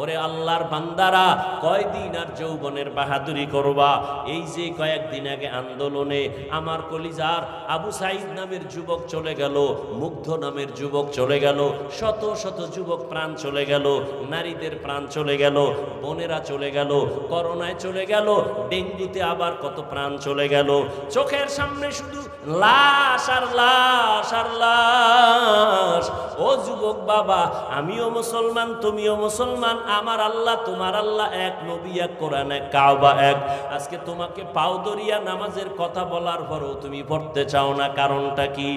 ওরে আল্লাহর বান্দারা কয়দিন আর যৌবনের বাহাদুরি করবা এই যে কয়েকদিন আগে আন্দোলনে আমার কলিজার আবু সাইদ নামের যুবক চলে গেল মুগ্ধ নামের যুবক চলে গেল শত শত যুবক প্রাণ চলে গেল নারীদের প্রাণ চলে গেল বোনেরা চলে গেল করোনায় চলে গেল ডেঙ্গুতে আবার কত প্রাণ চলে গেল চোখের সামনে শুধু লাশ আর লাশ আর লাশ ও যুবক বাবা আমিও মুসলমান তুমিও মুসলমান আমার আল্লাহ তোমার আল্লাহ এক নবী এক কোরআন এক কাবা এক আজকে তোমাকে পাও দরিয়া নামাজের কথা বলার পরও তুমি পড়তে চাও না কারণটা কি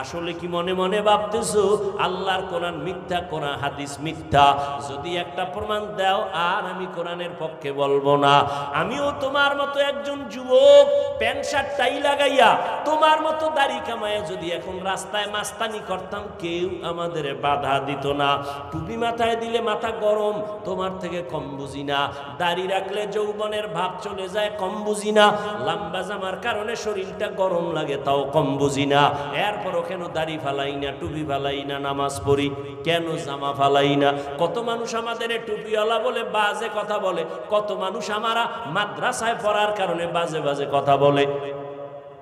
আসলে কি মনে মনে ভাবতেছো আল্লাহর কোরআন মিথ্যা কোরআন হাদিস মিথ্যা যদি একটা প্রমাণ দাও আর আমি কোরআনের পক্ষে বলবো না আমিও তোমার মতো একজন যুবক প্যান্ট শার্ট টাই লাগাইয়া তোমার মতো দাড়ি কামায়া যদি এখন রাস্তায় মাস্তানি করতাম কেউ আমাদের বাধা দিত না টুপি মাথায় দিলে মাথা গরম তোমার থেকে কম বুঝি না দাড়ি রাখলে যৌবনের ভাব চলে যায় কম বুঝি না লম্বা জামার কারণে শরীরটা গরম লাগে তাও কম বুঝি না এরপরও কেন দাড়ি ফালাই না টুপি ফালাই না নামাজ পড়ি কেন জামা ফালাই না কত মানুষ আমাদের টুপিওয়ালা বলে বাজে কথা বলে কত মানুষ আমারা মাদ্রাসায় পড়ার কারণে বাজে বাজে কথা বলে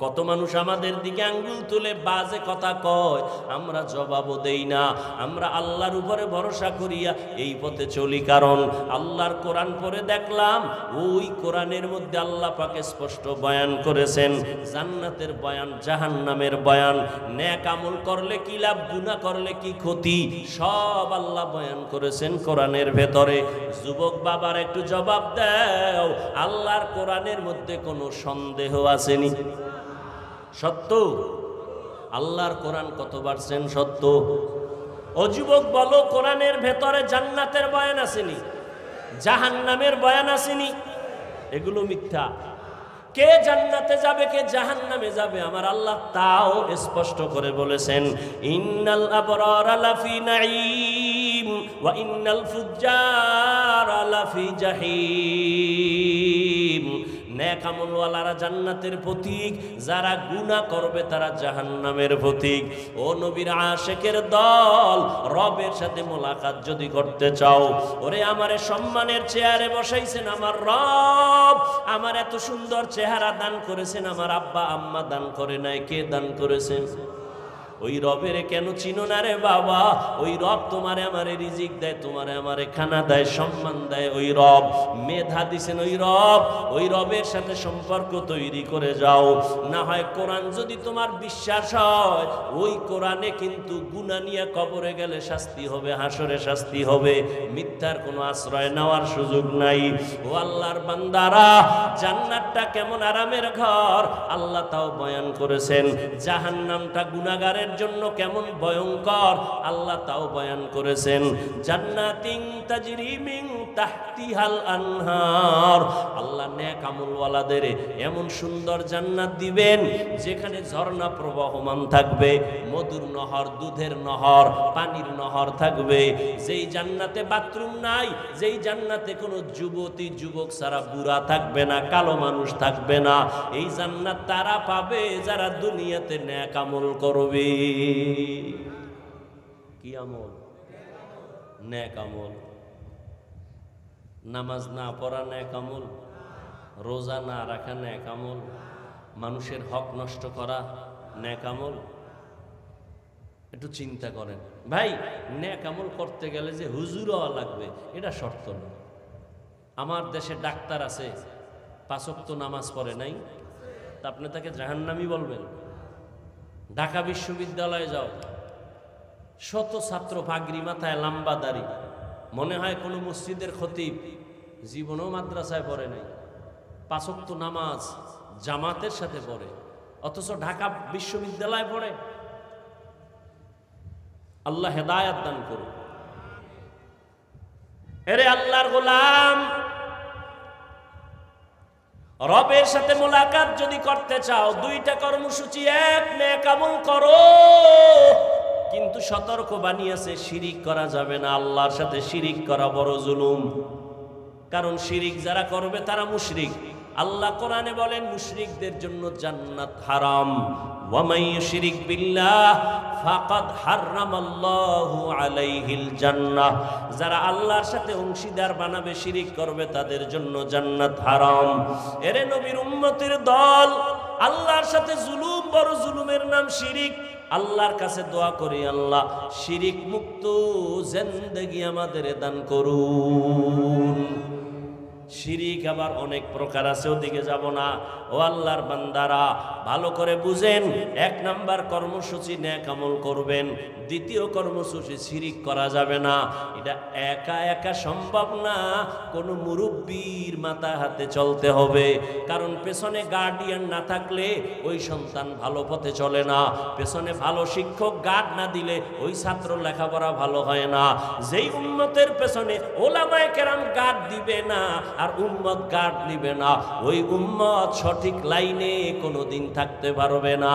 কত মানুষ আমাদের দিকে আঙ্গুল তুলে বাজে কথা কয় আমরা জবাবও দেই না আমরা আল্লাহর উপরে ভরসা করিয়া এই পথে চলি কারণ আল্লাহর কোরআন পরে দেখলাম ওই কোরআনের মধ্যে আল্লাহ পাকে স্পষ্ট বয়ান করেছেন জান্নাতের বয়ান জাহান্নামের বয়ান ন্যাক আমল করলে কি লাভ গুণা করলে কি ক্ষতি সব আল্লাহ বয়ান করেছেন কোরআনের ভেতরে যুবক বাবার একটু জবাব দেও আল্লাহর কোরআনের মধ্যে কোনো সন্দেহ আসেনি সত্য আল্লাহর কোরআন কতবার সেন সত্য অযুবক বলো কোরআনের ভেতরে জান্নাতের বয়ান আসেনি জাহান্নামের বয়ান আসেনি এগুলো মিথ্যা কে জান্নাতে যাবে কে জাহান নামে যাবে আমার আল্লাহ তাও স্পষ্ট করে বলেছেন ইন্নাল আবরারা লাফি নাইম ওয়া ইন্নাল ফুজ্জারা লাফি জাহিম ন্যাক আমলওয়ালারা জান্নাতের প্রতীক যারা গুণা করবে তারা জাহান্নামের প্রতীক ও নবীর আশেকের দল রবের সাথে মোলাকাত যদি করতে চাও ওরে আমার সম্মানের চেয়ারে বসাইছেন আমার রব আমার এত সুন্দর চেহারা দান করেছেন আমার আব্বা আম্মা দান করে নাই কে দান করেছেন ওই রবের কেন চিনো না রে বাবা ওই রব তোমারে আমারে রিজিক দেয় তোমারে আমারে খানা দেয় সম্মান দেয় ওই রব মেধা দিছেন ওই রব ওই রবের সাথে সম্পর্ক তৈরি করে যাও না হয় কোরআন যদি তোমার বিশ্বাস হয় ওই কোরআনে কিন্তু গুণা নিয়ে কবরে গেলে শাস্তি হবে হাসরে শাস্তি হবে মিথ্যার কোনো আশ্রয় নেওয়ার সুযোগ নাই ও আল্লাহর বান্দারা জান্নাতটা কেমন আরামের ঘর আল্লাহ তাও বয়ান করেছেন জাহান্নামটা গুণাগারের তাদের জন্য কেমন ভয়ঙ্কর আল্লাহ তাও বয়ান করেছেন জান্নাতিং তাজরিমিং তাহতিহাল আনহার আল্লাহ নেক আমলওয়ালাদের এমন সুন্দর জান্নাত দিবেন যেখানে ঝর্ণা প্রবাহমান থাকবে মধুর নহর দুধের নহর পানির নহর থাকবে যেই জান্নাতে বাথরুম নাই যেই জান্নাতে কোনো যুবতী যুবক সারা বুড়া থাকবে না কালো মানুষ থাকবে না এই জান্নাত তারা পাবে যারা দুনিয়াতে নেক আমল করবে কি আমল ন্যাক আমল নামাজ না পড়া ন্যাক আমল রোজা না রাখা ন্যাক আমল মানুষের হক নষ্ট করা ন্যাক আমল একটু চিন্তা করেন ভাই ন্যাক আমল করতে গেলে যে হুজুর হওয়া লাগবে এটা শর্ত না আমার দেশে ডাক্তার আছে তো নামাজ পড়ে নাই তা আপনি তাকে জাহান্নামি বলবেন ঢাকা বিশ্ববিদ্যালয়ে যাও শত ছাত্র পাগড়ি মাথায় লাম্বা দাড়ি মনে হয় কোনো মসজিদের খতিব জীবনও মাদ্রাসায় পড়ে নাই পাঁচক্ত নামাজ জামাতের সাথে পড়ে অথচ ঢাকা বিশ্ববিদ্যালয়ে পড়ে আল্লাহ হেদায়াত দান করুন এরে আল্লাহর গোলাম রবের সাথে মোলাকাত যদি করতে চাও দুইটা কর্মসূচি এক নেক করো কিন্তু সতর্ক বানিয়েছে শিরিক করা যাবে না আল্লাহর সাথে শিরিক করা বড় জুলুম কারণ শিরিক যারা করবে তারা মুশরিক আল্লাহ কোরআনে বলেন মুশরিকদের জন্য জান্নাত হারাম ওয়ামাই শিরিক বিল্লাহ ফাকাদ আল্লাহ আলাইহিল জান্নাহ যারা আল্লাহর সাথে অংশীদার বানাবে শিরিক করবে তাদের জন্য জান্নাত হারাম এরে নবীর উম্মতের দল আল্লাহর সাথে জুলুম বড় জুলুমের নাম শিরিক আল্লাহর কাছে দোয়া করি আল্লাহ শিরিক মুক্ত জেন্দেগি আমাদের দান করুন শিরিক আবার অনেক প্রকার আছে ওদিকে যাব না ও আল্লাহর বান্দারা ভালো করে বুঝেন এক নাম্বার কর্মসূচি ন্যাক আমল করবেন দ্বিতীয় কর্মসূচি শিরিক করা যাবে না এটা একা একা সম্ভব না কোনো মুরব্বীর মাথা হাতে চলতে হবে কারণ পেছনে গার্ডিয়ান না থাকলে ওই সন্তান ভালো পথে চলে না পেছনে ভালো শিক্ষক গার্ড না দিলে ওই ছাত্র লেখাপড়া ভালো হয় না যেই উন্নতের পেছনে ওলামায় কেরাম গার্ড দিবে না আর উম্মত গার্ড নিবে না ওই উম্মত সঠিক লাইনে কোনো দিন থাকতে পারবে না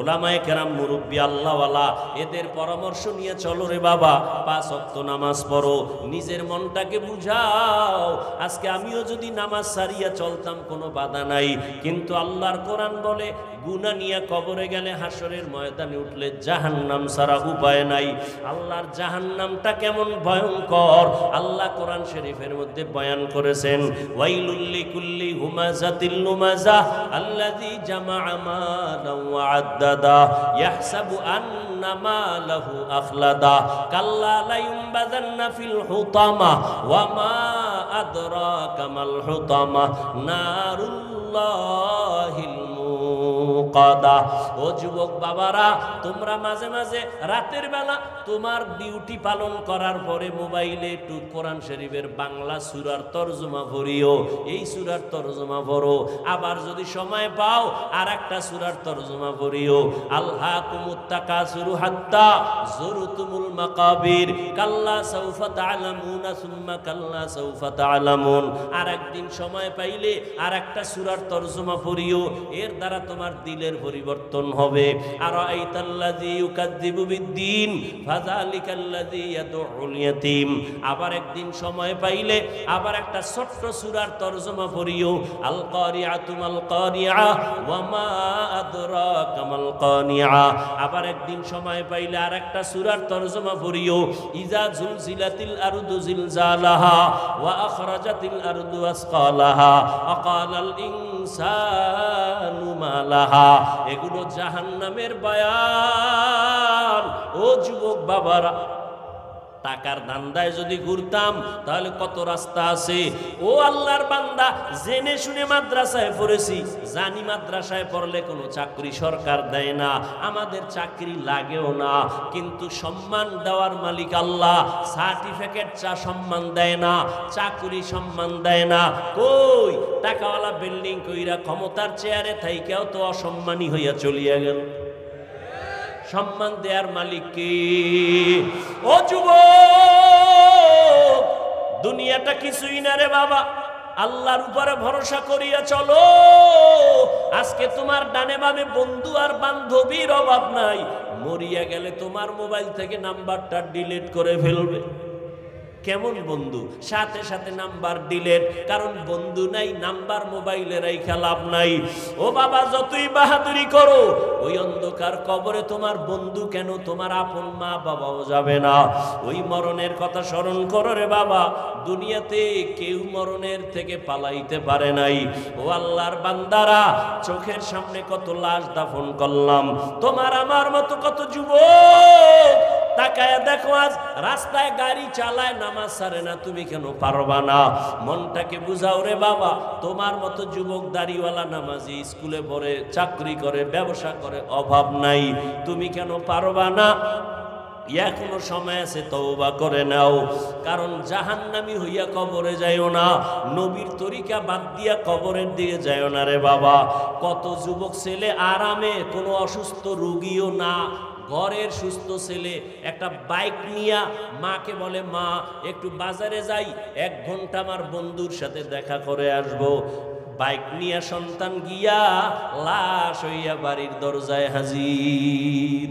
ওলামায় কেরাম মুরব্বী আল্লাহওয়ালা এদের পরামর্শ নিয়ে চলো রে বাবা পাঁচ অক্ত নামাজ পড়ো নিজের মনটাকে বুঝাও আজকে আমিও যদি নামাজ সারিয়া চলতাম কোনো বাধা নাই কিন্তু আল্লাহর কোরআন বলে গুনা নিয়ে কবরে গেলে হাসরের ময়দানে উঠলে জাহান্নাম সারা উপায় নাই আল্লাহর জাহান্নামটা কেমন ভয়ঙ্কর আল্লাহ কোরআন শরীফের মধ্যে বয়ান করেছেন ওয়াইলুল্লি কুল্লি হুমাজাতিল লুমাজা আল্লাযী জামা মালা ওয়া আদ্দাদা ইয়াহসাবু আন্না মালাহু আখলাদা কাল্লা লা ইউমবাযান্না ফিল হুতামা ওয়া মা আদরাকা মাল হুতামা নারুল্লাহিল কাদা ও যুবক বাবারা তোমরা মাঝে মাঝে রাতের বেলা তোমার ডিউটি পালন করার পরে মোবাইলে একটু কোরআন শরীফের বাংলা সুরার তর্জমা ভরিও এই সুরার তর্জমা ভরো আবার যদি সময় পাও আর একটা সুরার তর্জমা ভরিও আল্লাহ কুমুত্তাকা সুরু হাত্তা জরুতুমুল মাকাবির কাল্লা সৌফা তালামুন সুম্মা কাল্লা সৌফা তালামুন আর একদিন সময় পাইলে আর একটা সুরার তর্জমা ভরিও এর দ্বারা তোমার দিল দিলের পরিবর্তন হবে আর আবার একদিন সময় পাইলে আবার একটা ছোট্ট সুরার তর্জমা পড়িও আল করিয়া তুমাল করিয়া ওয়ামা আবার একদিন সময় পাইলে আর একটা সুরার তর্জমা পড়িও ইজা জুলজিলাতিল আরদু জিলজালাহা ওয়া আখরাজাতিল আসকালাহা ইনসানু মালাহা এগুলো নামের বায়ান ও যুবক বাবারা টাকার ধান্দায় যদি ঘুরতাম তাহলে কত রাস্তা আছে ও আল্লাহর বান্দা জেনে শুনে মাদ্রাসায় পড়েছি জানি মাদ্রাসায় পড়লে কোনো চাকরি সরকার দেয় না আমাদের চাকরি লাগেও না কিন্তু সম্মান দেওয়ার মালিক আল্লাহ সার্টিফিকেট চা সম্মান দেয় না চাকরি সম্মান দেয় না কই টাকাওয়ালা বিল্ডিং কইরা ক্ষমতার চেয়ারে থাইকেও তো অসম্মানী হইয়া চলিয়া গেল সম্মান দেয়ার মালিক কে ও যুব দুনিয়াটা কিছুই না রে বাবা আল্লাহর উপরে ভরসা করিয়া চলো আজকে তোমার ডানে বামে বন্ধু আর বান্ধবীর অভাব নাই মরিয়া গেলে তোমার মোবাইল থেকে নাম্বারটা ডিলিট করে ফেলবে কেমন বন্ধু সাথে সাথে নাম্বার দিলেন কারণ বন্ধু নাই নাম্বার মোবাইলে রাইখা লাভ নাই ও বাবা যতই বাহাদুরি করো ওই অন্ধকার কবরে তোমার বন্ধু কেন তোমার আপন মা বাবাও যাবে না ওই মরণের কথা স্মরণ করো রে বাবা দুনিয়াতে কেউ মরণের থেকে পালাইতে পারে নাই ও আল্লাহর বান্দারা চোখের সামনে কত লাশ দাফন করলাম তোমার আমার মতো কত যুবক তাকায় দেখো আজ রাস্তায় গাড়ি চালায় নামাজ সারে না তুমি কেন পারবা না মনটাকে বুঝাও রে বাবা তোমার মতো যুবক দাড়িওয়ালা নামাজি স্কুলে পড়ে চাকরি করে ব্যবসা করে অভাব নাই তুমি কেন পারবা না এখনো সময় আছে তওবা করে নাও কারণ জাহান্নামি হইয়া কবরে যাইও না নবীর তরিকা বাদ দিয়া কবরের দিকে যাইও না রে বাবা কত যুবক ছেলে আরামে কোনো অসুস্থ রুগীও না ঘরের সুস্থ ছেলে একটা বাইক নিয়া মাকে বলে মা একটু বাজারে যাই এক ঘন্টা আমার বন্ধুর সাথে দেখা করে আসবো বাইক নিয়া সন্তান গিয়া লাশ হইয়া বাড়ির দরজায় হাজির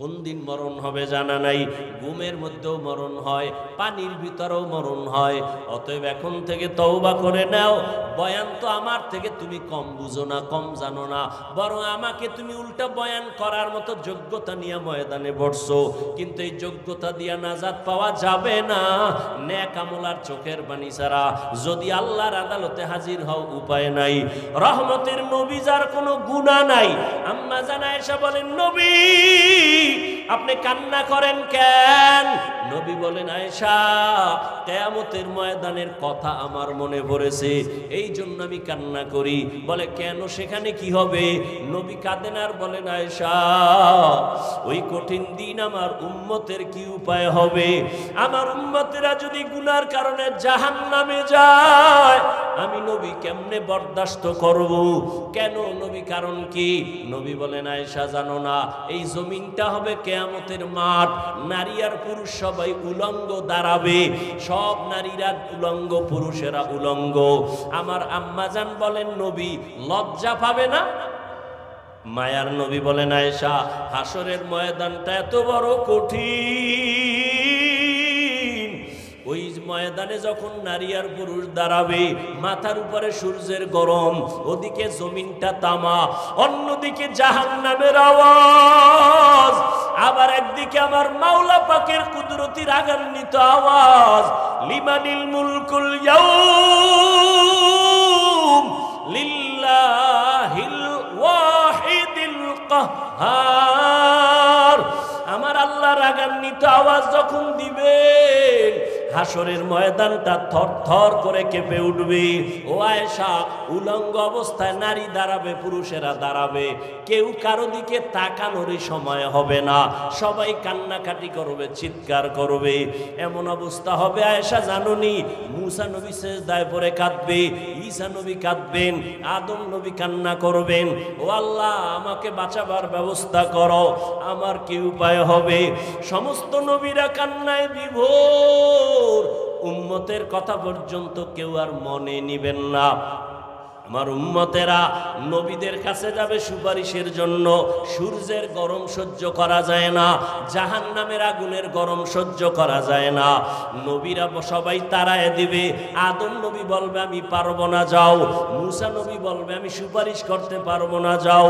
কোন দিন মরণ হবে জানা নাই ঘুমের মধ্যেও মরণ হয় পানির ভিতরেও মরণ হয় অতএব এখন থেকে তৌবা করে নাও বয়ান তো আমার থেকে তুমি কম বুঝো না কম জানো না বরং আমাকে তুমি উল্টা বয়ান করার মতো যোগ্যতা নিয়ে ময়দানে বসছো কিন্তু এই যোগ্যতা দিয়ে নাজাদ পাওয়া যাবে না ন্যাক আমলার চোখের বাণী ছাড়া যদি আল্লাহর আদালতে হাজির হও উপায় নাই রহমতের নবী যার কোনো গুণা নাই আম্মা জানা এসে বলেন নবী আপনি কান্না করেন কেন নবী বলেন আয়সা কেয়ামতের ময়দানের কথা আমার মনে পড়েছে এই জন্য আমি কান্না করি বলে কেন সেখানে কি হবে নবী কাঁদেন আর বলেন আয়সা ওই কঠিন দিন আমার উম্মতের কি উপায় হবে আমার উম্মতেরা যদি গুনার কারণে জাহান নামে যায় আমি নবী কেমনে বরদাস্ত করব কেন নবী কারণ কি নবী বলেন আয়সা জানো না এই জমিনটা হবে কেয়ামতের মাঠ নারী আর পুরুষ সবাই উলঙ্গ দাঁড়াবে সব নারীরা উলঙ্গ পুরুষেরা উলঙ্গ আমার আম্মাজান বলেন নবী লজ্জা পাবে না মায়ার নবী বলেন আয়েশা হাসরের ময়দানটা এত বড় কঠিন ওই ময়দানে যখন নারী আর পুরুষ দাঁড়াবে মাথার উপরে সূর্যের গরম ওদিকে জমিনটা তামা অন্যদিকে জাহান নামের আওয়াজ আবার একদিকে আমার মাওলা পাকের কুদরতি রাগান্বিত আওয়াজ লিমানিল মুলকুল লিল্লাহ আমার আল্লাহ রাগান্বিত আওয়াজ যখন দিবেন হাসরের ময়দানটা থর থর করে কেঁপে উঠবে ও আয়েশা উলঙ্গ অবস্থায় নারী দাঁড়াবে পুরুষেরা দাঁড়াবে কেউ কারো দিকে তাকানোরই সময় হবে না সবাই কান্নাকাটি করবে চিৎকার করবে এমন অবস্থা হবে আয়েশা জানুনি মুসা নবী শেষ দায় পরে কাঁদবে ঈসা নবী কাঁদবেন আদম নবী কান্না করবেন ও আল্লাহ আমাকে বাঁচাবার ব্যবস্থা করো আমার কি উপায় হবে সমস্ত নবীরা কান্নায় বিভোর উম্মতের কথা পর্যন্ত কেউ আর মনে নিবেন না আমার উম্মতেরা নবীদের কাছে যাবে সুপারিশের জন্য সূর্যের গরম সহ্য করা যায় না জাহান নামের আগুনের গরম সহ্য করা যায় না নবীরা সবাই তারায় দিবে আদম নবী বলবে আমি পারবো না যাও মুসা নবী বলবে আমি সুপারিশ করতে পারবো না যাও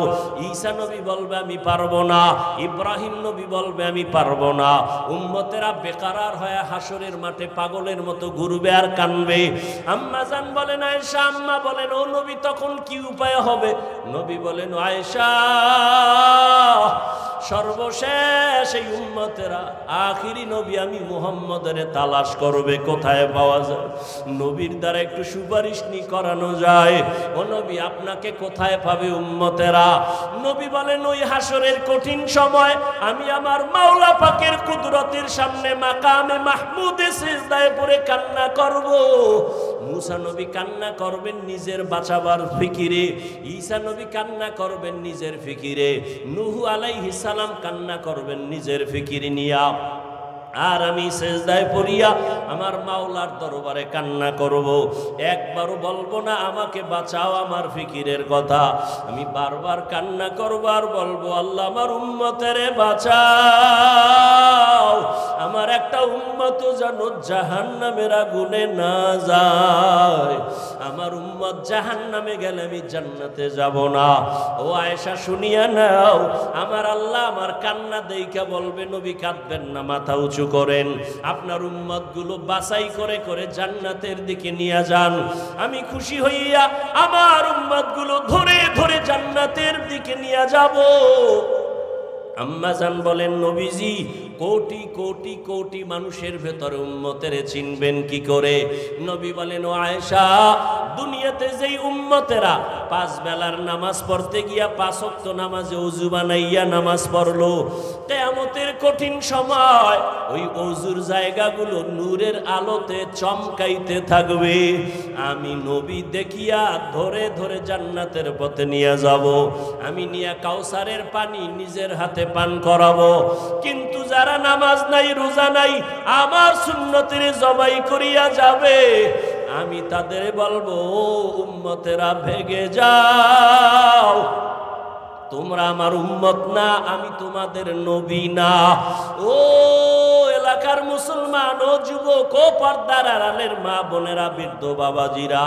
ঈসা নবী বলবে আমি পারবো না ইব্রাহিম নবী বলবে আমি পারবো না উম্মতেরা বেকারার হয়ে হাসরের মাঠে পাগলের মতো ঘুরবে আর কানবে আম্মা জান বলেন আয়সা আম্মা বলেন ও নবী নবী তখন কি উপায় হবে নবী বলেন আয়েশা সর্বশেষ এই উম্মতেরা আখিরি নবী আমি মুহাম্মদের তালাশ করবে কোথায় পাওয়া যায় নবীর দ্বারা একটু সুপারিশ নি করানো যায় ও নবী আপনাকে কোথায় পাবে উম্মতেরা নবী বলেন ওই হাসরের কঠিন সময় আমি আমার মাওলা পাকের কুদরতের সামনে মাকামে মাহমুদে দায় পরে কান্না করবো মুসা নবী কান্না করবেন নিজের বাঁচাবার ফিকিরে ঈসা নবী কান্না করবেন নিজের ফিকিরে নুহু আলাই হিসালাম কান্না করবেন নিজের ফিকির নিয়া আর আমি সেজদায় পড়িয়া আমার মাওলার দরবারে কান্না করব। একবারও বলবো না আমাকে বাঁচাও আমার ফিকিরের কথা আমি বারবার কান্না করবার বলবো আল্লাহ আমার উম্মতেরে বাঁচাও আমার একটা উম্মত যেন জাহান নামের আগুনে না যায় আমার উম্মত জাহান নামে গেলে আমি জান্নাতে যাব না ও আয়েশা শুনিয়া নাও আমার আল্লাহ আমার কান্না দেইকা বলবে নবী কাঁদবেন না মাথা উঁচু সাহায্য করেন আপনার গুলো বাছাই করে করে জান্নাতের দিকে নিয়ে যান আমি খুশি হইয়া আমার গুলো ধরে ধরে জান্নাতের দিকে নিয়ে যাব আম্মা জান বলেন নবীজি কোটি কোটি কোটি মানুষের ভেতর উম্মতের চিনবেন কি করে নবী বলেন ও আয়েশা দুনিয়াতে যেই উম্মতেরা পাঁচ বেলার নামাজ পড়তে গিয়া পাঁচক্ত নামাজে অজু বানাইয়া নামাজ পড়লো তেমতের কঠিন সময় ওই অজুর জায়গাগুলো নূরের আলোতে চমকাইতে থাকবে আমি নবী দেখিয়া ধরে ধরে জান্নাতের পথে নিয়ে যাব আমি নিয়া কাউসারের পানি নিজের হাতে পান করাবো কিন্তু যারা যারা নামাজ নাই রোজা নাই আমার সুন্নতির জবাই করিয়া যাবে আমি তাদের বলবো উম্মতেরা ভেগে যাও তোমরা আমার উম্মত না আমি তোমাদের নবী না ও এলাকার মুসলমান ও যুবক ও পর্দার আড়ালের মা বোনেরা বৃদ্ধ বাবাজিরা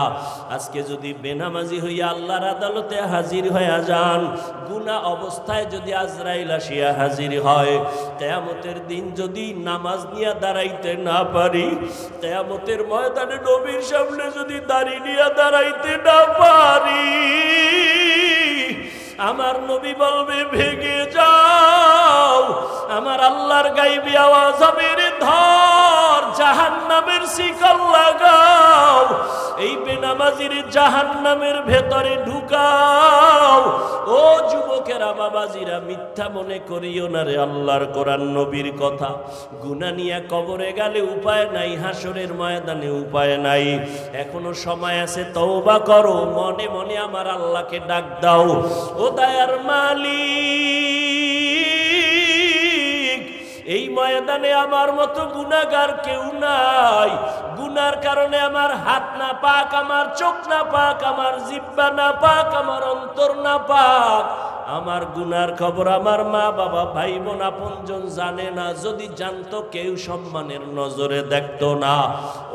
আজকে যদি বেনামাজি হইয়া আল্লাহর আদালতে হাজির হইয়া যান গুনা অবস্থায় যদি আজরাইল আসিয়া হাজির হয় তেয়ামতের দিন যদি নামাজ নিয়ে দাঁড়াইতে না পারি তেয়ামতের ময়দানে নবীর সামনে যদি দাঁড়িয়ে নিয়ে দাঁড়াইতে না পারি আমার নবী বলবে ভেঙে যাও আমার আল্লাহর গাইবি আওয়াজ হবে রে ধর জাহান নামের শিকল লাগাও এই বেনামাজির জাহান্নামের ভেতরে ঢুকাও ও যুবকেরা বাবাজিরা মিথ্যা মনে করিও না রে আল্লাহর কোরআন নবীর কথা গুনা নিয়া কবরে গেলে উপায় নাই হাসরের ময়দানে উপায় নাই এখনো সময় আছে তওবা করো মনে মনে আমার আল্লাহকে ডাক দাও ও দায়ার মালিক এই ময়দানে আমার মতো গুণাগার কেউ নাই গুনার কারণে আমার হাত না পাক আমার চোখ না পাক আমার জিব্বা না পাক আমার অন্তর না পাক আমার গুনার খবর আমার মা বাবা ভাই বোন আপনজন জানে না যদি জানতো কেউ সম্মানের নজরে দেখতো না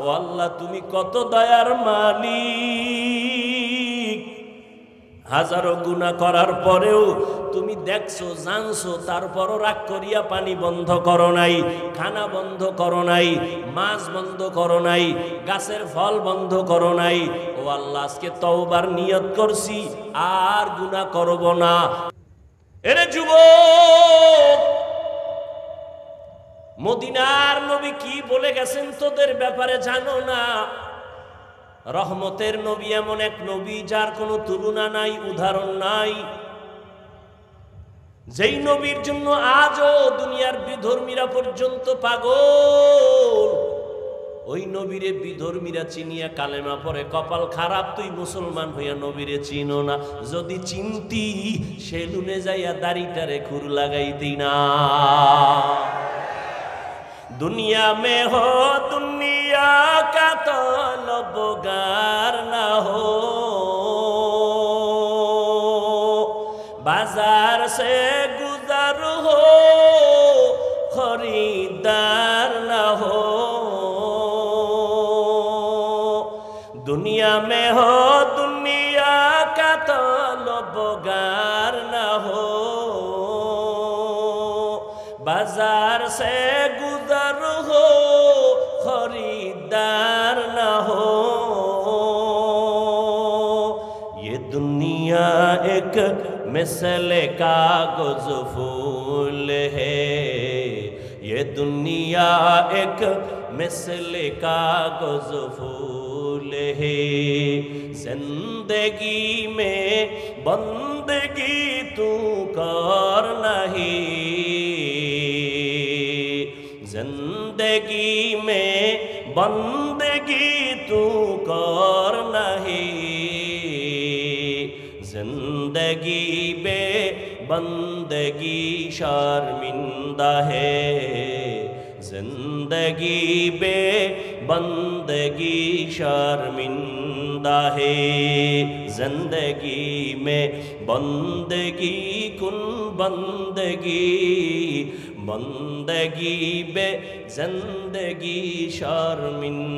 ও আল্লাহ তুমি কত দয়ার মালিক হাজারো গুণা করার পরেও তুমি দেখছো জানছো তারপরও রাগ করিয়া পানি বন্ধ করো নাই খানা বন্ধ করো নাই মাছ বন্ধ করো নাই গাছের ফল বন্ধ করো নাই ও আল্লাহ আজকে তওবার নিয়ত করছি আর গুণা করব না এরে যুব মদিনার নবী কি বলে গেছেন তোদের ব্যাপারে জানো না রহমতের নবী এমন এক নবী যার কোনো তুলনা নাই উদাহরণ নাই যেই নবীর জন্য আজও দুনিয়ার বিধর্মীরা পর্যন্ত পাগল ওই নবীরে বিধর্মীরা চিনিয়া কালেমা পরে কপাল খারাপ তুই মুসলমান হইয়া নবীরে চিনো না যদি চিনতি সেলুনে যাইয়া দাড়িটারে খুর লাগাইতি না दुनिया में हो दुनिया का तो लबगार ना हो مسل کا گزفول ہے یہ دنیا ایک مثل کا گزفول ہے زندگی میں بندگی تو کر نہیں زندگی میں بند بندگی شرمندہ ہے زندگی بے بندگی شرمندہ ہے زندگی میں بندگی کن بندگی بندگی بے زندگی شرمندگی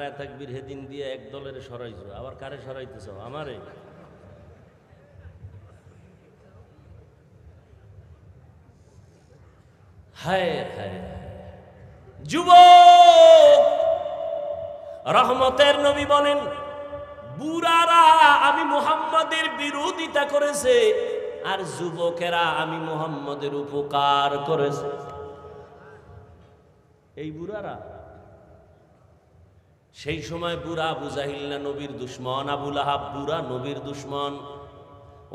নারা তাকবির হেদিন দিয়ে এক দলের সরাইছ আবার কারে সরাইতেছ আমারে হায় হায় যুব রহমতের নবী বলেন বুড়ারা আমি মুহাম্মাদের বিরোধিতা করেছে আর যুবকেরা আমি মুহাম্মাদের উপকার করেছে এই বুড়ারা সেই সময় বুড়া আবু জাহিল্লা নবীর দুশ্মন আবুল আহাব বুড়া নবীর দুশ্মন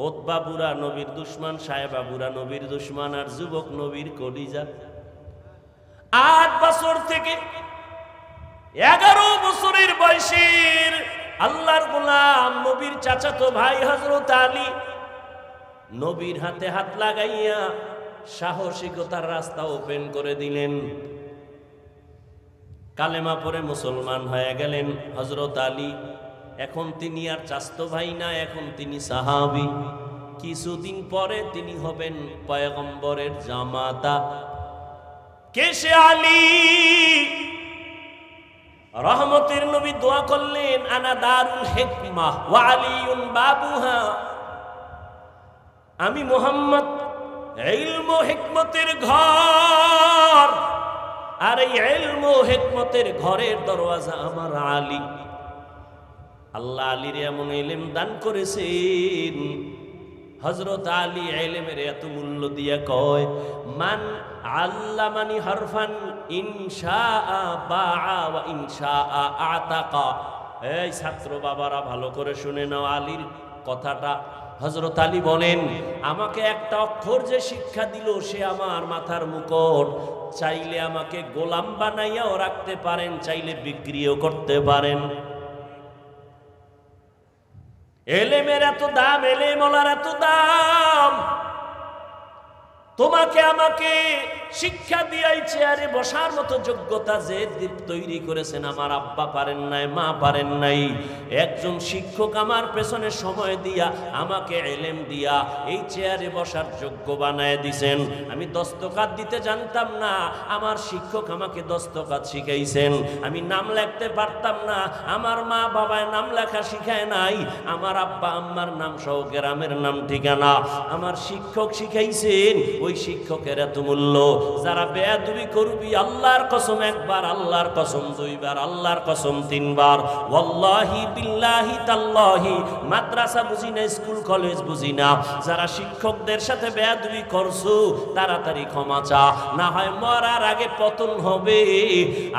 ওতবা বুড়া নবীর দুশ্মন সাহেবা বুড়া নবীর দুশ্মন আর যুবক নবীর কলিজা আট বছর থেকে এগারো বছরের বয়সের আল্লাহর গোলাম নবীর চাচাতো ভাই হজরত আলী নবীর হাতে হাত লাগাইয়া সাহসিকতার রাস্তা ওপেন করে দিলেন কালেমা পরে মুসলমান হয়ে গেলেন হজরত আলী এখন তিনি আর চাস্ত ভাই না এখন তিনি সাহাবি কিছুদিন পরে তিনি হবেন পয়গম্বরের জামাতা কেশে আলী রহমতের নবী দোয়া করলেন আনা দারুল হেকমা ওয়ালিউন বাবুহা আমি মোহাম্মদ ইলম হেকমতের ঘর আর এই এলম হেকমতের ঘরের দরওয়াজা আমার আলী আল্লাহ আলীর এমন এলেম দান করেছেন হজরত আলী এলেমের এত মূল্য দিয়া কয় মান আল্লা মানি হরফান ইনশা বা ইনশা আতাকা এই ছাত্র বাবারা ভালো করে শুনে নাও আলীর কথাটা হজরত আলী বলেন আমাকে একটা অক্ষর যে শিক্ষা দিল সে আমার মাথার মুকট চাইলে আমাকে গোলাম বানাইয়াও রাখতে পারেন চাইলে বিক্রিও করতে পারেন এলেমের এত দাম এলেমলার এত দাম তোমাকে আমাকে শিক্ষা দিয়াই চেয়ারে বসার মতো যোগ্যতা যে তৈরি করেছেন আমার আব্বা পারেন নাই মা পারেন নাই একজন শিক্ষক আমার পেছনে সময় দিয়া আমাকে এলেম দিয়া এই চেয়ারে বসার যোগ্য বানায় দিছেন আমি দস্তকাত দিতে জানতাম না আমার শিক্ষক আমাকে দস্তকাত শিখাইছেন আমি নাম লেখতে পারতাম না আমার মা বাবায় নাম লেখা শিখায় নাই আমার আব্বা আম্মার নাম সহ গ্রামের নাম ঠিকানা আমার শিক্ষক শিখাইছেন ওই শিক্ষকের এত মূল্য যারা বেয়াদুবি করবি আল্লাহর কসম একবার আল্লাহর কসম দুইবার আল্লাহর কসম তিনবার ওয়াল্লাহি বিল্লাহি তাল্লাহি মাদ্রাসা বুঝি না স্কুল কলেজ বুঝি না যারা শিক্ষকদের সাথে বেয়াদুবি করছো তাড়াতাড়ি ক্ষমা চা না হয় মরার আগে পতন হবে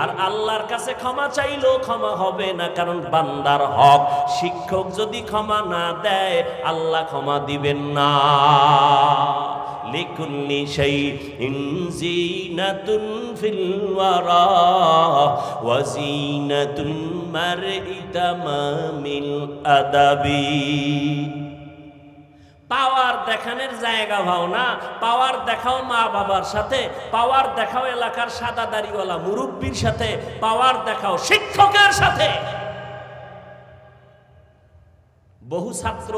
আর আল্লাহর কাছে ক্ষমা চাইলেও ক্ষমা হবে না কারণ বান্দার হক শিক্ষক যদি ক্ষমা না দেয় আল্লাহ ক্ষমা দিবেন না لكل شيء زينة في الورى وزينة المرء تمام الأدب পাওয়ার দেখানোর জায়গা ভাও না পাওয়ার দেখাও মা বাবার সাথে পাওয়ার দেখাও এলাকার সাদা দাড়িওয়ালা মুরব্বীর সাথে পাওয়ার দেখাও শিক্ষকের সাথে বহু ছাত্র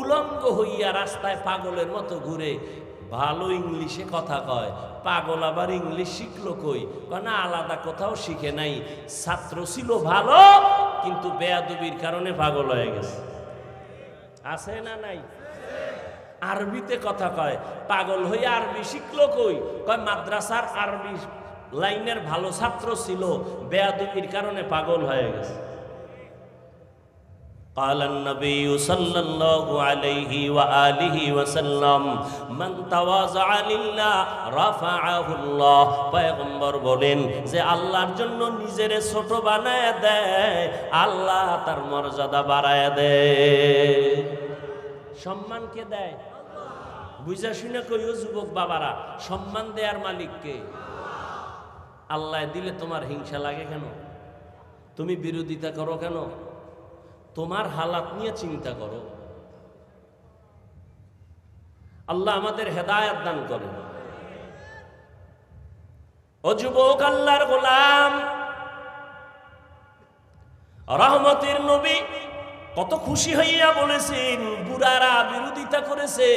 উলঙ্গ হইয়া রাস্তায় পাগলের মতো ঘুরে ভালো ইংলিশে কথা কয় পাগল আবার ইংলিশ শিখলো কই না আলাদা কোথাও শিখে নাই ছাত্র ছিল ভালো কিন্তু বেয়াদবির কারণে পাগল হয়ে গেছে আছে না নাই আরবিতে কথা কয় পাগল হয়ে আরবি শিখলো কই কয় মাদ্রাসার আরবি লাইনের ভালো ছাত্র ছিল বেয়াদুবির কারণে পাগল হয়ে গেছে قال النبي صلى الله عليه وآله وسلم من تواضع لله رفعه الله পয়গম্বর বলেন যে আল্লাহর জন্য নিজের ছোট বানায় দেয় আল্লাহ তার মর্যাদা বাড়ায় দেয় সম্মান কে দেয় বুঝা শুনে কইও যুবক বাবারা সম্মান দেয়ার মালিককে আল্লাহ দিলে তোমার হিংসা লাগে কেন তুমি বিরোধিতা করো কেন তোমার হালাত নিয়ে চিন্তা করো আল্লাহ আমাদের হেদায়াত দান করেন ও যুবক আল্লাহর গোলাম রহমতের নবী কত খুশি হইয়া বলেছেন বুড়ারা বিরোধিতা করেছে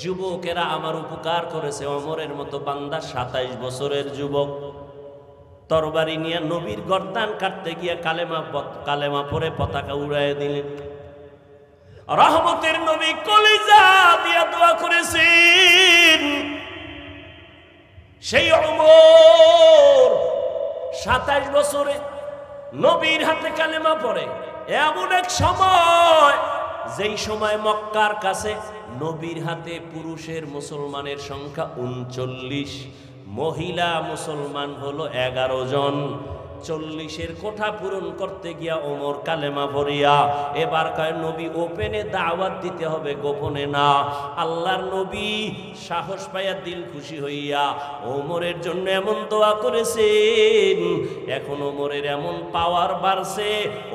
যুবকেরা আমার উপকার করেছে অমরের মতো বান্দা সাতাইশ বছরের যুবক তরবারি নিয়ে নবীর গর্দান কাটতে গিয়ে কালেমা কালেমা পরে পতাকা উড়াই দিলেন রহমতের নবী কলিজা দিয়া দোয়া করেছেন সেই অমর সাতাশ বছরে নবীর হাতে কালেমা পরে এমন এক সময় যেই সময় মক্কার কাছে নবীর হাতে পুরুষের মুসলমানের সংখ্যা উনচল্লিশ মহিলা মুসলমান হলো এগারো জন চল্লিশের কোঠা পূরণ করতে গিয়া ওমর কালেমা ভরিয়া এবার কয় নবী ওপেনে দাওয়াত দিতে হবে গোপনে না আল্লাহর নবী সাহস পাইয়া দিল খুশি হইয়া ওমরের জন্য এমন দোয়া করেছেন এখন ওমরের এমন পাওয়ার বাড়ছে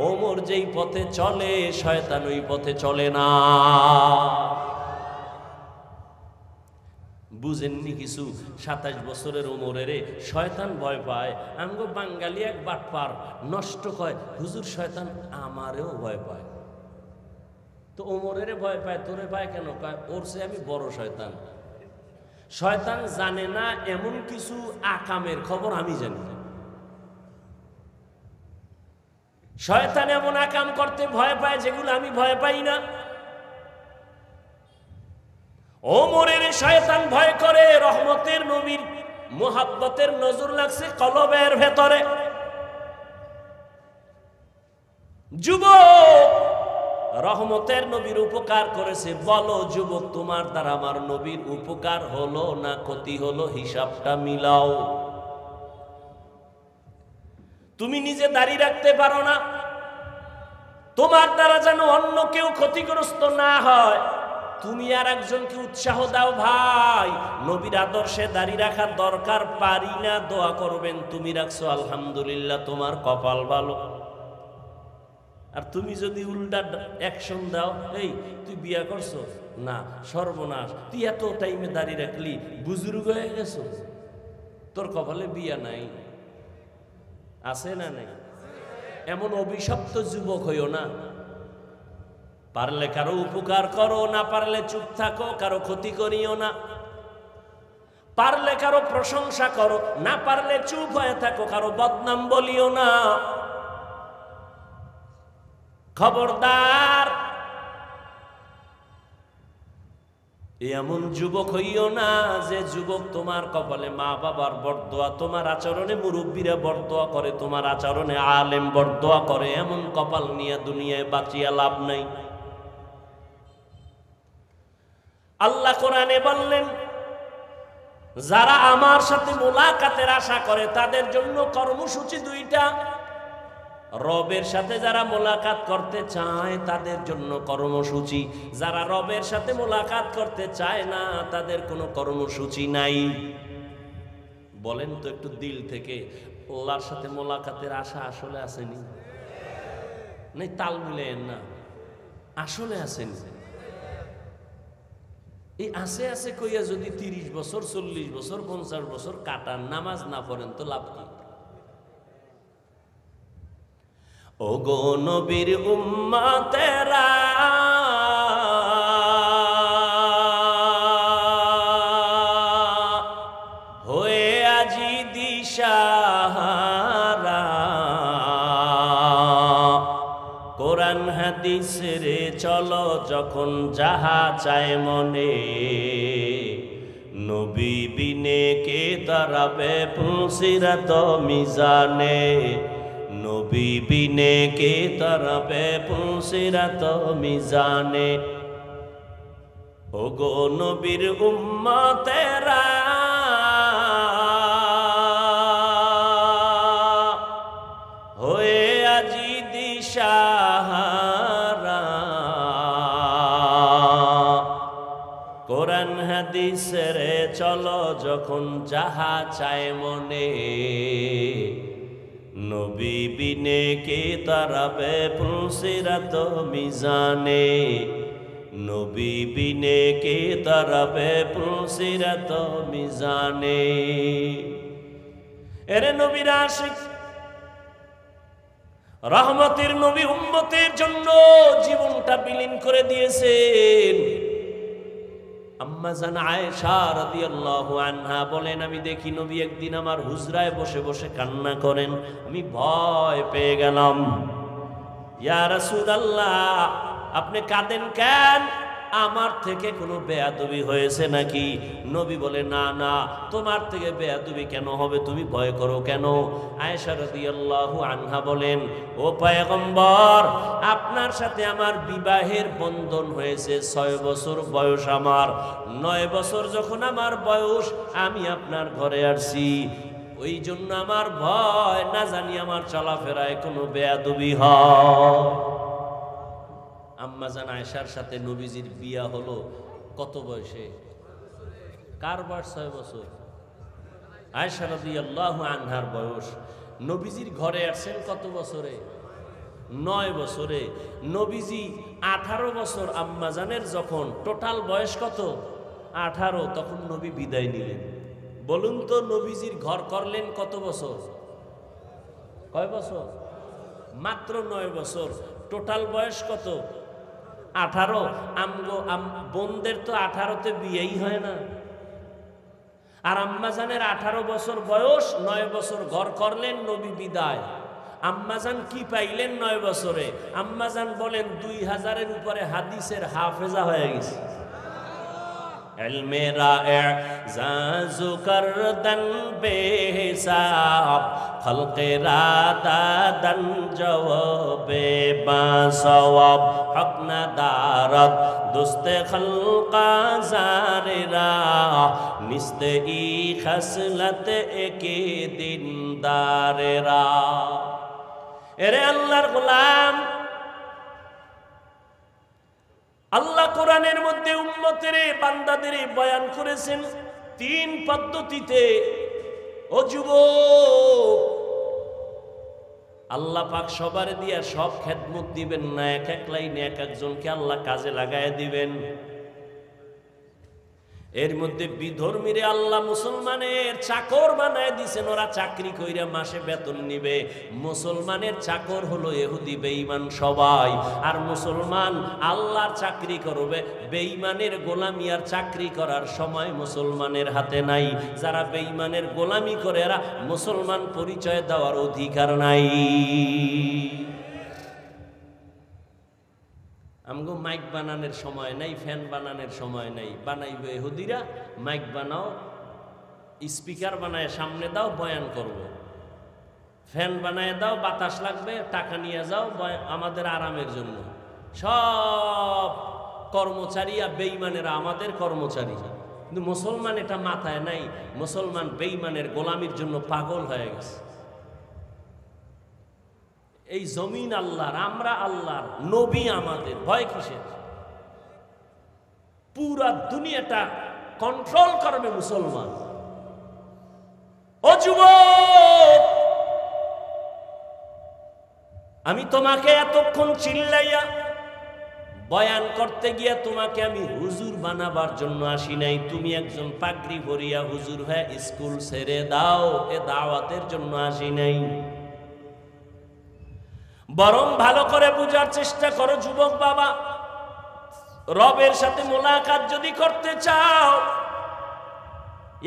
ওমর যেই পথে চলে শয়তান ওই পথে চলে না বুঝেননি কিছু সাতাশ বছরের ওমরের শয়তান ভয় পায় গো বাঙ্গালি এক বাটপার নষ্ট হয় হুজুর শয়তান আমারেও ভয় পায় তো ওমরের ভয় পায় তোরে পায় কেন পায় ওর সে আমি বড় শয়তান শয়তান জানে না এমন কিছু আকামের খবর আমি জানি না শয়তান এমন আকাম করতে ভয় পায় যেগুলো আমি ভয় পাই না ওমরের শয়তান ভয় করে রহমতের নবীর মোহাব্বতের নজর লাগছে কলবের ভেতরে যুব রহমতের নবীর উপকার করেছে বলো যুবক তোমার দ্বারা আমার নবীর উপকার হলো না ক্ষতি হলো হিসাবটা মিলাও তুমি নিজে দাঁড়িয়ে রাখতে পারো না তোমার দ্বারা যেন অন্য কেউ ক্ষতিগ্রস্ত না হয় তুমি আর একজনকে উৎসাহ দাও ভাই নবীর আদর্শে দাঁড়িয়ে রাখার দরকার পারি না দোয়া করবেন তুমি রাখছো আলহামদুলিল্লাহ তোমার কপাল ভালো আর তুমি যদি উল্টা অ্যাকশন দাও এই তুই বিয়া করছো না সর্বনাশ তুই এত টাইমে দাঁড়িয়ে রাখলি বুজুর্গ হয়ে গেছ তোর কপালে বিয়া নাই আছে না নাই এমন অভিশপ্ত যুবক হইও না পারলে কারো উপকার করো না পারলে চুপ থাকো কারো ক্ষতি করিও না পারলে কারো প্রশংসা করো না পারলে চুপ হয়ে থাকো কারো বদনাম বলিও না খবরদার এমন যুবক হইও না যে যুবক তোমার কপালে মা বাবার বরদোয়া তোমার আচরণে মুরব্বীরা বরদোয়া করে তোমার আচরণে আলেম বরদোয়া করে এমন কপাল নিয়ে দুনিয়ায় বাঁচিয়া লাভ নাই আল্লাহ কোরআনে বললেন যারা আমার সাথে মোলাকাতের আশা করে তাদের জন্য কর্মসূচি দুইটা রবের সাথে যারা মোলাকাত করতে চায় তাদের জন্য কর্মসূচি যারা রবের সাথে মোলাকাত করতে চায় না তাদের কোনো কর্মসূচি নাই বলেন তো একটু দিল থেকে আল্লাহর সাথে মোলাকাতের আশা আসলে আসেনি নাই তাল মিলেন না আসলে আসেনি এই আসে আসে কইয়া যদি তিরিশ বছর চল্লিশ বছর পঞ্চাশ বছর কাটার নামাজ না পড়েন তো লাভ কি ও গো নবীর উম্মা তেরা হাদিসের চল যখন যাহা চায় মনে নবী বিনে কে দাঁড়াবে পুঁসিরাত মিজানে নবী বিনে কে দাঁড়াবে পুঁসিরাত মিজানে ও গো নবীর উম্মা তেরা ছেড়ে চলো যখন যাহা চায় মনে নবী বিনে কে তারাবে পুলসিরাত মিজানে নবী বিনে কে তারাবে তো মিজানে এরে নবীর আশিক রহমতের নবী উম্মতের জন্য জীবনটা বিলীন করে দিয়েছেন বলেন আমি দেখি নবী একদিন আমার হুজরায় বসে বসে কান্না করেন আমি ভয় পেয়ে গেলাম ইয়া আপনি কাঁদেন কেন আমার থেকে কোনো বেয়াদবি হয়েছে নাকি নবী বলে না না তোমার থেকে বেয়াদবি কেন হবে তুমি ভয় করো কেন আয়েশা রাদিয়াল্লাহু আনহা বলেন ও পায়গম্বর আপনার সাথে আমার বিবাহের বন্ধন হয়েছে ছয় বছর বয়স আমার নয় বছর যখন আমার বয়স আমি আপনার ঘরে আসছি ওই জন্য আমার ভয় না জানি আমার চলাফেরায় কোনো বেয়াদবি হয় আম্মাজান আয়সার সাথে নবীজির বিয়া হলো কত বয়সে কার বয়স ছয় বছর আয়সা রবি আল্লাহ আনহার বয়স নবীজির ঘরে আসছেন কত বছরে নয় বছরে নবীজি আঠারো বছর আম্মাজানের যখন টোটাল বয়স কত আঠারো তখন নবী বিদায় নিলেন বলুন তো নবীজির ঘর করলেন কত বছর কয় বছর মাত্র নয় বছর টোটাল বয়স কত আঠারো আমগো বোনদের তো আঠারোতে বিয়েই হয় না আর আম্মাজানের আঠারো বছর বয়স নয় বছর ঘর করলেন নবী বিদায় আম্মাজান কি পাইলেন নয় বছরে আম্মাজান বলেন দুই হাজারের উপরে হাদিসের হাফেজা হয়ে গেছে علم رائع زاز کردن بے حساب خلق رادادن جواب با ثواب حق ندارت دست خلقا زار را نست ای خسلت ایک دن دار را ارے اللہ غلام আল্লাহ কোরআনের মধ্যে উন্মতের বান্দাদের বয়ান করেছেন তিন পদ্ধতিতে ও যুব আল্লাহ পাক সবার দিয়া সব খেদমত দিবেন না এক এক লাইনে এক একজনকে আল্লাহ কাজে লাগায় দিবেন এর মধ্যে বিধর্মীরে আল্লাহ মুসলমানের চাকর বানায় দিছেন ওরা চাকরি কইরা মাসে বেতন নিবে মুসলমানের চাকর হলো এহুদি বেঈমান সবাই আর মুসলমান আল্লাহর চাকরি করবে বেঈমানের গোলামি আর চাকরি করার সময় মুসলমানের হাতে নাই যারা বেঈমানের গোলামি করে এরা মুসলমান পরিচয় দেওয়ার অধিকার নাই আমগো মাইক বানানোর সময় নাই ফ্যান বানানোর সময় নাই বানাইবে হুদিরা মাইক বানাও স্পিকার বানায় সামনে দাও বয়ান করব। ফ্যান বানায় দাও বাতাস লাগবে টাকা নিয়ে যাও আমাদের আরামের জন্য সব কর্মচারী আর বেইমানেরা আমাদের কর্মচারী কিন্তু মুসলমান এটা মাথায় নাই মুসলমান বেইমানের গোলামির জন্য পাগল হয়ে গেছে এই জমিন আল্লাহর আমরা আল্লাহর নবী আমাদের ভয় কিসের পুরা দুনিয়াটা কন্ট্রোল করবে মুসলমান ও আমি তোমাকে এতক্ষণ চিল্লাইয়া বয়ান করতে গিয়া তোমাকে আমি হুজুর বানাবার জন্য আসি নাই তুমি একজন পাগড়ি ভরিয়া হুজুর হয়ে স্কুল ছেড়ে দাও এ দাওয়াতের জন্য আসি নাই বরং ভালো করে বুঝার চেষ্টা করো যুবক বাবা রবের সাথে মোলাকাত যদি করতে চাও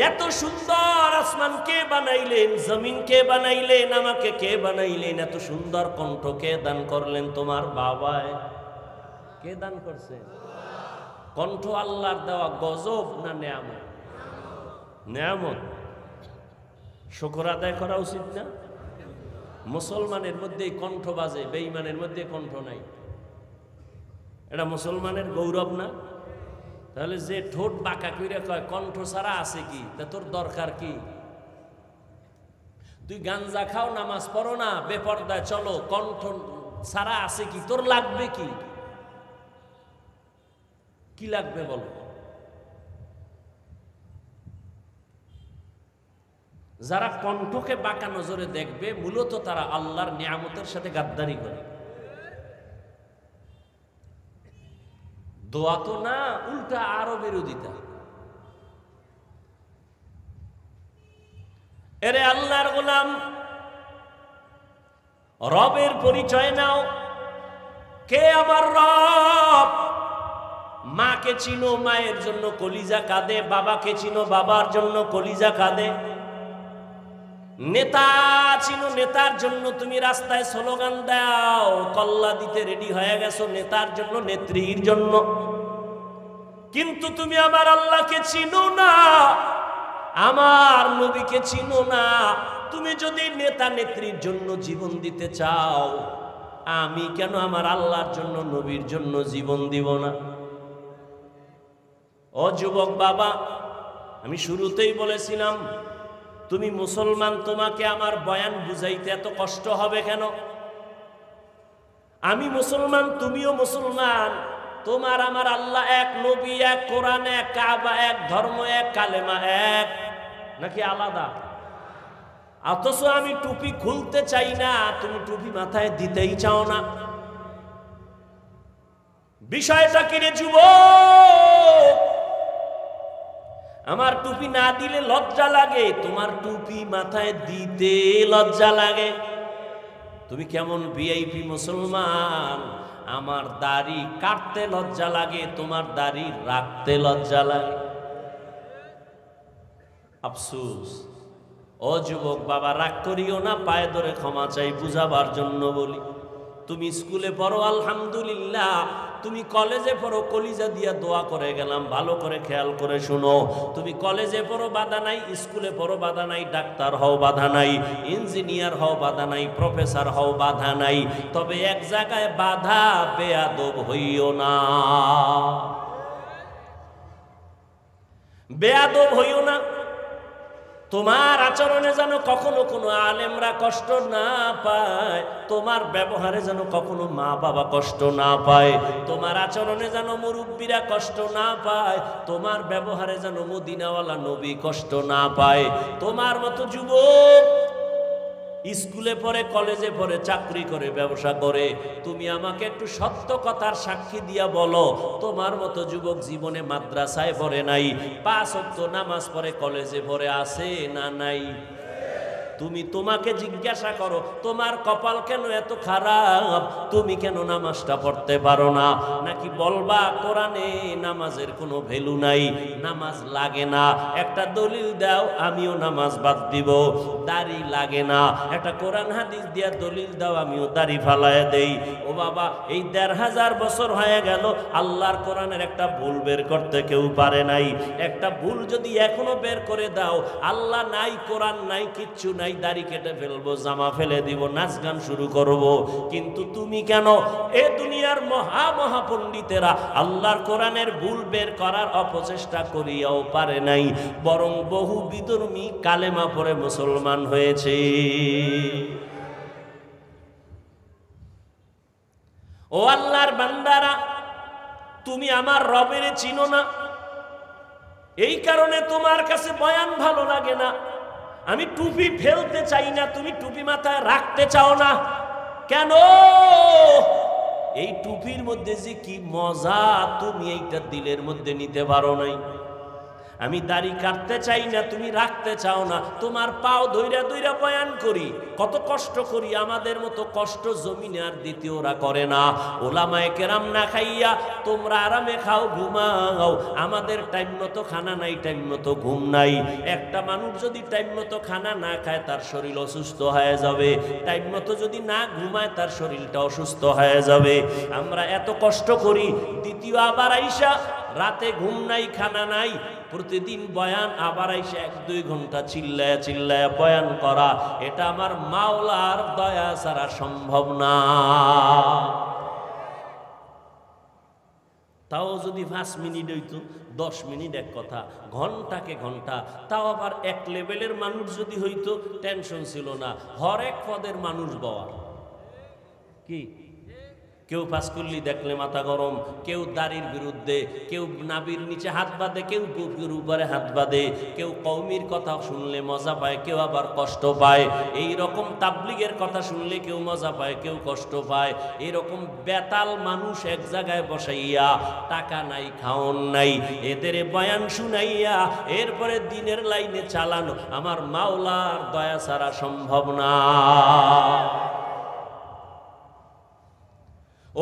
এত সুন্দর আসমান কে বানাইলেন জমিন কে বানাইলেন আমাকে কে বানাইলেন এত সুন্দর কণ্ঠ কে দান করলেন তোমার বাবায় কে দান করছেন কণ্ঠ আল্লাহর দেওয়া গজব না নেয়ামত নেয়ামত শকর আদায় করা উচিত না মুসলমানের মধ্যেই কণ্ঠ বাজে বেঈমানের মধ্যে কণ্ঠ নাই এটা মুসলমানের গৌরব না তাহলে যে ঠোঁট বাঁকা কইরা কয় কণ্ঠ ছাড়া আছে কি তা তোর দরকার কি তুই গাঞ্জা খাও নামাজ পড়ো না বেপর্দায় চলো কণ্ঠ ছাড়া আছে কি তোর লাগবে কি কি লাগবে বলো যারা কণ্ঠকে বাঁকা নজরে দেখবে মূলত তারা আল্লাহর নিয়ামতের সাথে গাদ্দারি করে দোয়া তো না উল্টা আরো বিরোধিতা এরে আল্লাহর গোলাম রবের পরিচয় নাও কে আমার রব মাকে চিনো মায়ের জন্য কলিজা কাঁদে বাবাকে চিনো বাবার জন্য কলিজা কাঁদে নেতা চিনো নেতার জন্য তুমি রাস্তায় স্লোগান দাও কল্লা দিতে রেডি হয়ে গেছো নেতার জন্য নেত্রীর জন্য কিন্তু তুমি আমার আল্লাহকে চিনো না আমার নবীকে চিনো না তুমি যদি নেতা নেত্রীর জন্য জীবন দিতে চাও আমি কেন আমার আল্লাহর জন্য নবীর জন্য জীবন দিব না অযুবক বাবা আমি শুরুতেই বলেছিলাম তুমি মুসলমান তোমাকে আমার বয়ান বুঝাইতে এত কষ্ট হবে কেন আমি মুসলমান তুমিও মুসলমান তোমার আমার আল্লাহ এক নবী এক কোরআন এক কাবা এক ধর্ম এক কালেমা এক নাকি আলাদা অথচ আমি টুপি খুলতে চাই না তুমি টুপি মাথায় দিতেই চাও না বিষয়টা কিনে যুবক আমার টুপি না দিলে লজ্জা লাগে তোমার টুপি মাথায় দিতে লজ্জা লাগে তুমি কেমন ভিআইপি মুসলমান আমার দাড়ি কাটতে লজ্জা লাগে তোমার দাড়ি রাখতে লজ্জা লাগে আফসুস ও যুবক বাবা রাগ করিও না পায়ে ধরে ক্ষমা চাই বুঝাবার জন্য বলি তুমি স্কুলে পড়ো আলহামদুলিল্লাহ তুমি কলেজে পড়ো কলিজা দিয়া দোয়া করে গেলাম ভালো করে খেয়াল করে শুনো তুমি কলেজে পড়ো বাধা নাই স্কুলে পড়ো বাধা নাই ডাক্তার হও বাধা নাই ইঞ্জিনিয়ার হও বাধা নাই প্রফেসর হও বাধা নাই তবে এক জায়গায় বাধা বেয়াদব হইও না বেয়াদব হইও না তোমার আচরণে যেন কখনো কোনো আলেমরা কষ্ট না পায় তোমার ব্যবহারে যেন কখনো মা বাবা কষ্ট না পায় তোমার আচরণে যেন মুরব্বীরা কষ্ট না পায় তোমার ব্যবহারে যেন মদিনাওয়ালা নবী কষ্ট না পায় তোমার মতো যুবক স্কুলে পড়ে কলেজে পড়ে চাকরি করে ব্যবসা করে তুমি আমাকে একটু সত্য কথার সাক্ষী দিয়া বলো তোমার মতো যুবক জীবনে মাদ্রাসায় পড়ে নাই পাঁচ অক্ত নামাজ পড়ে কলেজে পড়ে আছে না নাই তুমি তোমাকে জিজ্ঞাসা করো তোমার কপাল কেন এত খারাপ তুমি কেন নামাজটা পড়তে পারো না নাকি বলবা কোরআনে নামাজের কোনো ভ্যালু নাই নামাজ লাগে না একটা দলিল দাও আমিও নামাজ বাদ দিব দাড়ি লাগে না একটা কোরআন হাদিস দিয়া দলিল দাও আমিও দাড়ি ফালায় দেই ও বাবা এই দেড় হাজার বছর হয়ে গেল আল্লাহর কোরআনের একটা ভুল বের করতে কেউ পারে নাই একটা ভুল যদি এখনো বের করে দাও আল্লাহ নাই কোরআন নাই কিচ্ছু নাই নাই দাড়ি কেটে ফেলবো জামা ফেলে দিব নাচ গান শুরু করব কিন্তু তুমি কেন এ দুনিয়ার মহা মহাপণ্ডিতেরা আল্লাহর কোরআনের ভুল বের করার অপচেষ্টা করিয়াও পারে নাই বরং বহু বিধর্মী কালেমা পরে মুসলমান হয়েছে ও আল্লাহর বান্দারা তুমি আমার রবের চিনো না এই কারণে তোমার কাছে বয়ান ভালো লাগে না আমি টুপি ফেলতে চাই না তুমি টুপি মাথায় রাখতে চাও না কেন এই টুপির মধ্যে যে কি মজা তুমি এইটা দিলের মধ্যে নিতে পারো নাই আমি দাড়ি কাটতে চাই না তুমি রাখতে চাও না তোমার পাও ধৈরা ধৈরা বয়ান করি কত কষ্ট করি আমাদের মতো কষ্ট জমিনে আর দ্বিতীয়রা করে না ওলামায় কেরাম না খাইয়া তোমরা আরামে খাও ঘুমাও আমাদের টাইম মতো খানা নাই টাইম মতো ঘুম নাই একটা মানুষ যদি টাইম মতো খানা না খায় তার শরীর অসুস্থ হয়ে যাবে টাইম মতো যদি না ঘুমায় তার শরীরটা অসুস্থ হয়ে যাবে আমরা এত কষ্ট করি দ্বিতীয় আবার আইসা রাতে ঘুম নাই খানা নাই প্রতিদিন বয়ান আবার এসে এক দুই ঘন্টা চিল্লায় চিল্লায় বয়ান করা এটা আমার মাওলার দয়া ছাড়া সম্ভব না তাও যদি পাঁচ মিনিট হইত দশ মিনিট এক কথা ঘন্টাকে ঘন্টা তাও আবার এক লেভেলের মানুষ যদি হইতো টেনশন ছিল না হরেক পদের মানুষ বওয়া কি কেউ ফাঁসকুল্লি দেখলে মাথা গরম কেউ দাড়ির বিরুদ্ধে কেউ নাবির নিচে হাত বাঁধে কেউ বুকের উপরে হাত বাঁধে কেউ কৌমির কথা শুনলে মজা পায় কেউ আবার কষ্ট পায় এই রকম তাবলিগের কথা শুনলে কেউ মজা পায় কেউ কষ্ট পায় এরকম বেতাল মানুষ এক জায়গায় বসাইয়া টাকা নাই খাওন নাই এদের বয়ান শুনাইয়া এরপরে দিনের লাইনে চালানো আমার মাওলার দয়া ছাড়া সম্ভব না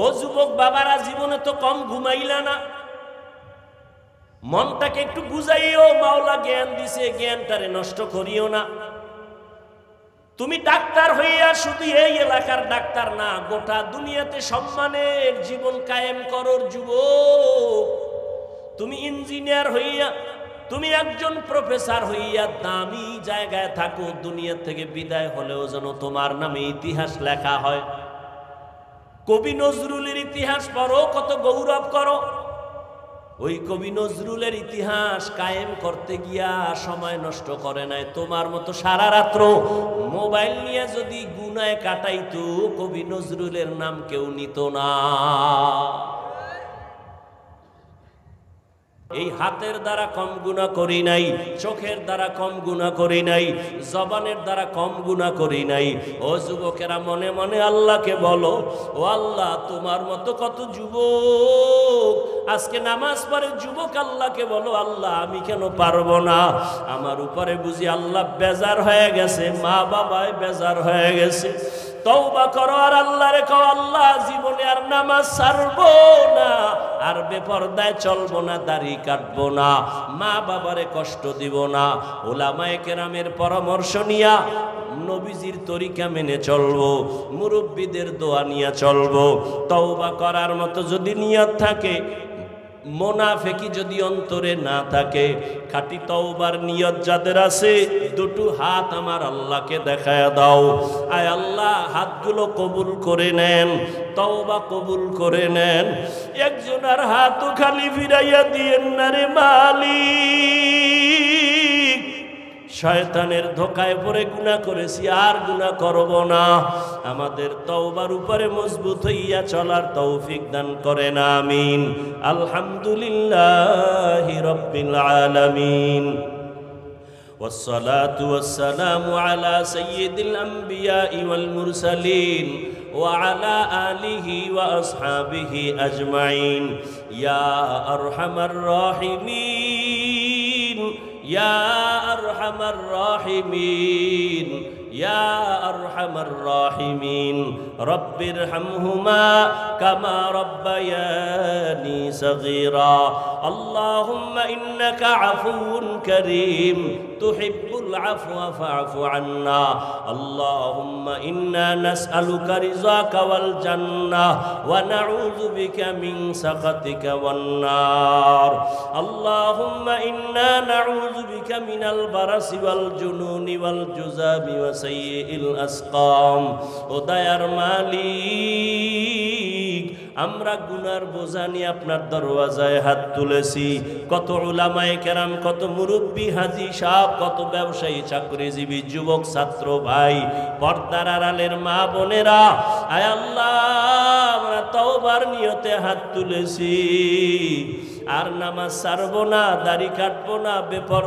ও যুবক বাবারা জীবনে তো কম ঘুমাইলা না মনটাকে একটু বুঝাইও মাওলা জ্ঞান দিছে জ্ঞানটারে নষ্ট করিও না তুমি ডাক্তার হইয়া শুধু এই এলাকার ডাক্তার না গোটা দুনিয়াতে সম্মানের জীবন কায়েম করোর যুব তুমি ইঞ্জিনিয়ার হইয়া তুমি একজন প্রফেসর হইয়া দামি জায়গায় থাকো দুনিয়া থেকে বিদায় হলেও যেন তোমার নামে ইতিহাস লেখা হয় কবি নজরুলের ইতিহাস পড়ো কত গৌরব করো ওই কবি নজরুলের ইতিহাস কায়েম করতে গিয়া সময় নষ্ট করে নাই তোমার মতো সারা রাত্র মোবাইল নিয়ে যদি গুনায় কাটাইতো কবি নজরুলের নাম কেউ নিত না এই হাতের দ্বারা কম গুণা করি নাই চোখের দ্বারা কম গুণা করি নাই জবানের দ্বারা কম গুণা করি নাই ও যুবকেরা মনে মনে আল্লাহকে বলো ও আল্লাহ তোমার মতো কত যুবক আজকে নামাজ পারে যুবক আল্লাহকে বলো আল্লাহ আমি কেন পারবো না আমার উপরে বুঝি আল্লাহ বেজার হয়ে গেছে মা বাবায় বেজার হয়ে গেছে তওবা করো আর আল্লাহরে কও আল্লাহ জীবনে আর নামাজ সারবো না আর বেপরদায় চলবো না দাড়ি কাটবো না মা বাবারে কষ্ট দিব না ওলামায়ে কেরামের পরামর্শ নিয়া নবীজির তরিকা মেনে চলবো মুরব্বীদের দোয়া নিয়ে চলবো তওবা করার মতো যদি নিয়ত থাকে মোনাফেকি যদি অন্তরে না থাকে খাটি তওবার নিয়ত যাদের আছে দুটো হাত আমার আল্লাহকে দেখায় দাও আয় আল্লাহ হাতগুলো কবুল করে নেন তওবা কবুল করে নেন একজনের হাতও খালি ফিরাইয়া দিয়েন না রে মালিক শয়তানের ধোকায় পরে গুণা করেছি আর গুণা করব না আমাদের তওবার উপরে মজবুত হইয়া চলার তৌফিক দান করেন আমিন আলহামদুলিল্লাহ রব্বিল আলামিন والصلاة والسلام على سيد الأنبياء والمرسلين وعلى آله وأصحابه أجمعين يا أرحم الراحمين يا أرحم الراحمين يا أرحم الراحمين رب ارحمهما كما ربياني صغيرا اللهم إنك عفو كريم تحب العفو فاعف عنا اللهم إنا نسألك رزاك والجنة ونعوذ بك من سخطك والنار اللهم إنا نعوذ بك من البرس والجنون والجزام وسخطك সৈল আসকাম ও দয়ার মালিক আমরা গুনার বোঝা নিয়ে আপনার দরওয়াজায় হাত তুলেছি কত ওলামায় কেরাম কত মুরব্বী হাজি সাহ কত ব্যবসায়ী চাকরিজীবী যুবক ছাত্র ভাই পর্দার আড়ালের মা বোনেরা আয় আল্লাহ আমরা তওবার নিয়তে হাত তুলেছি আর নামাজ সারবো না দাড়ি কাটবো না বেপর